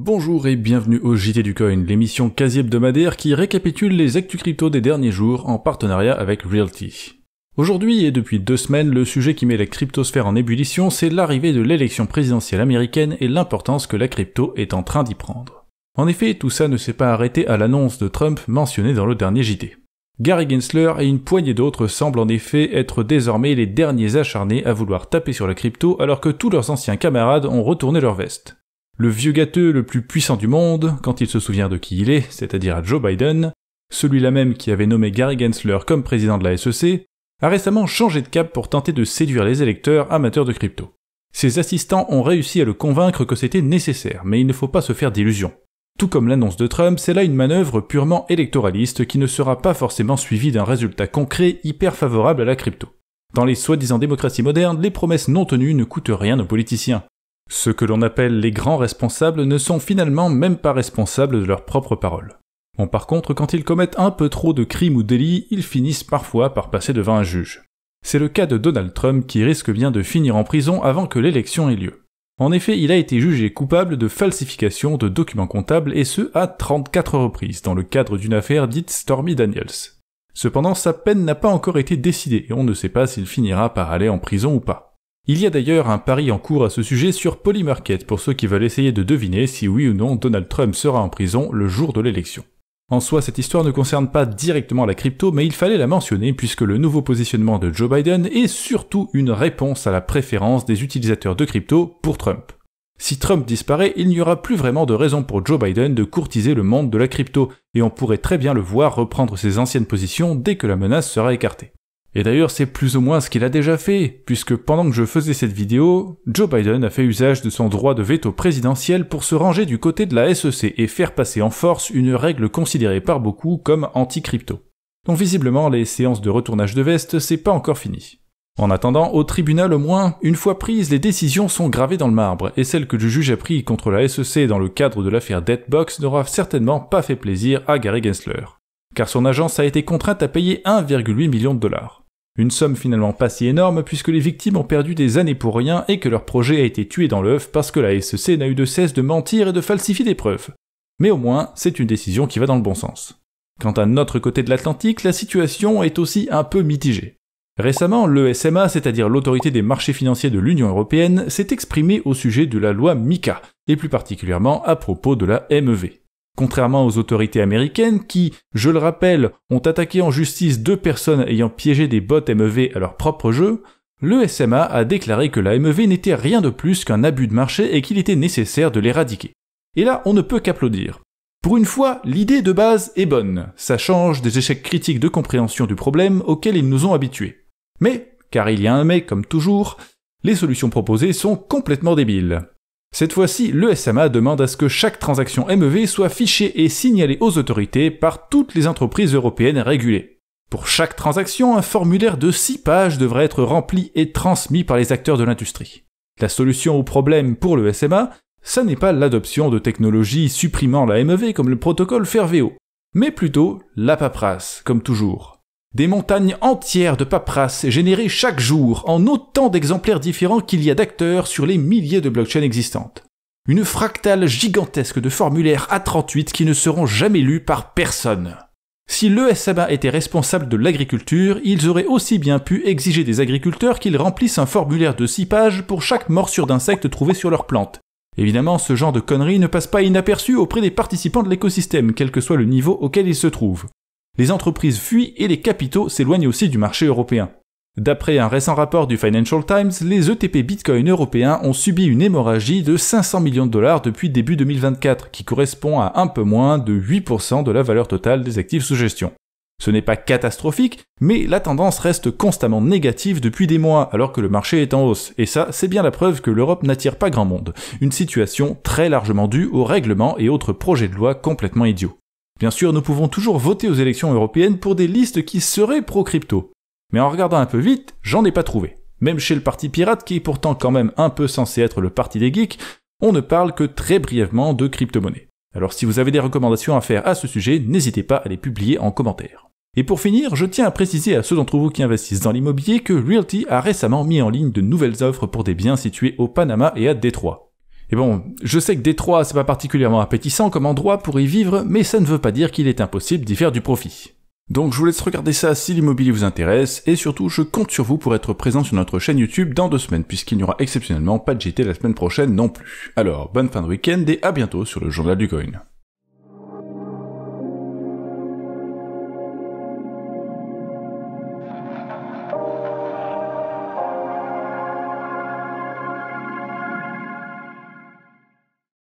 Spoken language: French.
Bonjour et bienvenue au JT du Coin, l'émission quasi hebdomadaire qui récapitule les actus crypto des derniers jours en partenariat avec Realty. Aujourd'hui et depuis deux semaines, le sujet qui met la cryptosphère en ébullition, c'est l'arrivée de l'élection présidentielle américaine et l'importance que la crypto est en train d'y prendre. En effet, tout ça ne s'est pas arrêté à l'annonce de Trump mentionnée dans le dernier JT. Gary Gensler et une poignée d'autres semblent en effet être désormais les derniers acharnés à vouloir taper sur la crypto alors que tous leurs anciens camarades ont retourné leur veste le vieux gâteux le plus puissant du monde, quand il se souvient de qui il est, c'est-à-dire à Joe Biden, celui-là même qui avait nommé Gary Gensler comme président de la SEC, a récemment changé de cap pour tenter de séduire les électeurs amateurs de crypto. Ses assistants ont réussi à le convaincre que c'était nécessaire, mais il ne faut pas se faire d'illusions. Tout comme l'annonce de Trump, c'est là une manœuvre purement électoraliste qui ne sera pas forcément suivie d'un résultat concret hyper favorable à la crypto. Dans les soi-disant démocraties modernes, les promesses non tenues ne coûtent rien aux politiciens. Ceux que l'on appelle les grands responsables ne sont finalement même pas responsables de leurs propres paroles. Bon, par contre, quand ils commettent un peu trop de crimes ou délits, ils finissent parfois par passer devant un juge. C'est le cas de Donald Trump qui risque bien de finir en prison avant que l'élection ait lieu. En effet, il a été jugé coupable de falsification de documents comptables et ce à 34 reprises dans le cadre d'une affaire dite Stormy Daniels. Cependant, sa peine n'a pas encore été décidée et on ne sait pas s'il finira par aller en prison ou pas. Il y a d'ailleurs un pari en cours à ce sujet sur Polymarket pour ceux qui veulent essayer de deviner si oui ou non Donald Trump sera en prison le jour de l'élection. En soi, cette histoire ne concerne pas directement la crypto, mais il fallait la mentionner puisque le nouveau positionnement de Joe Biden est surtout une réponse à la préférence des utilisateurs de crypto pour Trump. Si Trump disparaît, il n'y aura plus vraiment de raison pour Joe Biden de courtiser le monde de la crypto, et on pourrait très bien le voir reprendre ses anciennes positions dès que la menace sera écartée. Et d'ailleurs, c'est plus ou moins ce qu'il a déjà fait, puisque pendant que je faisais cette vidéo, Joe Biden a fait usage de son droit de veto présidentiel pour se ranger du côté de la SEC et faire passer en force une règle considérée par beaucoup comme anti-crypto. Donc visiblement, les séances de retournage de veste, c'est pas encore fini. En attendant, au tribunal au moins, une fois prises, les décisions sont gravées dans le marbre, et celle que le juge a prise contre la SEC dans le cadre de l'affaire Deadbox n'aura certainement pas fait plaisir à Gary Gensler, car son agence a été contrainte à payer 1,8 million de dollars. Une somme finalement pas si énorme puisque les victimes ont perdu des années pour rien et que leur projet a été tué dans l'œuf parce que la SEC n'a eu de cesse de mentir et de falsifier des preuves. Mais au moins, c'est une décision qui va dans le bon sens. Quant à notre côté de l'Atlantique, la situation est aussi un peu mitigée. Récemment, le SMA, c'est-à-dire l'autorité des marchés financiers de l'Union européenne, s'est exprimée au sujet de la loi MICA, et plus particulièrement à propos de la MEV contrairement aux autorités américaines qui, je le rappelle, ont attaqué en justice deux personnes ayant piégé des bottes MEV à leur propre jeu, le SMA a déclaré que la MEV n'était rien de plus qu'un abus de marché et qu'il était nécessaire de l'éradiquer. Et là, on ne peut qu'applaudir. Pour une fois, l'idée de base est bonne, ça change des échecs critiques de compréhension du problème auxquels ils nous ont habitués. Mais, car il y a un mais comme toujours, les solutions proposées sont complètement débiles. Cette fois-ci, le SMA demande à ce que chaque transaction MEV soit fichée et signalée aux autorités par toutes les entreprises européennes régulées. Pour chaque transaction, un formulaire de 6 pages devrait être rempli et transmis par les acteurs de l'industrie. La solution au problème pour le SMA, ça n'est pas l'adoption de technologies supprimant la MEV comme le protocole Ferveo, mais plutôt la paperasse, comme toujours. Des montagnes entières de paperasse générées chaque jour en autant d'exemplaires différents qu'il y a d'acteurs sur les milliers de blockchains existantes. Une fractale gigantesque de formulaires A38 qui ne seront jamais lus par personne. Si l'ESMA était responsable de l'agriculture, ils auraient aussi bien pu exiger des agriculteurs qu'ils remplissent un formulaire de 6 pages pour chaque morsure d'insecte trouvée sur leurs plantes. Évidemment, ce genre de conneries ne passe pas inaperçu auprès des participants de l'écosystème, quel que soit le niveau auquel ils se trouvent les entreprises fuient et les capitaux s'éloignent aussi du marché européen. D'après un récent rapport du Financial Times, les ETP Bitcoin européens ont subi une hémorragie de 500 millions de dollars depuis début 2024, qui correspond à un peu moins de 8% de la valeur totale des actifs sous gestion. Ce n'est pas catastrophique, mais la tendance reste constamment négative depuis des mois alors que le marché est en hausse, et ça c'est bien la preuve que l'Europe n'attire pas grand monde, une situation très largement due aux règlements et autres projets de loi complètement idiots. Bien sûr, nous pouvons toujours voter aux élections européennes pour des listes qui seraient pro-crypto. Mais en regardant un peu vite, j'en ai pas trouvé. Même chez le Parti Pirate, qui est pourtant quand même un peu censé être le parti des geeks, on ne parle que très brièvement de crypto Alors si vous avez des recommandations à faire à ce sujet, n'hésitez pas à les publier en commentaire. Et pour finir, je tiens à préciser à ceux d'entre vous qui investissent dans l'immobilier que Realty a récemment mis en ligne de nouvelles offres pour des biens situés au Panama et à Détroit. Et bon, je sais que Détroit, c'est pas particulièrement appétissant comme endroit pour y vivre, mais ça ne veut pas dire qu'il est impossible d'y faire du profit. Donc je vous laisse regarder ça si l'immobilier vous intéresse, et surtout je compte sur vous pour être présent sur notre chaîne YouTube dans deux semaines, puisqu'il n'y aura exceptionnellement pas de GT la semaine prochaine non plus. Alors, bonne fin de week-end et à bientôt sur le Journal du Coin.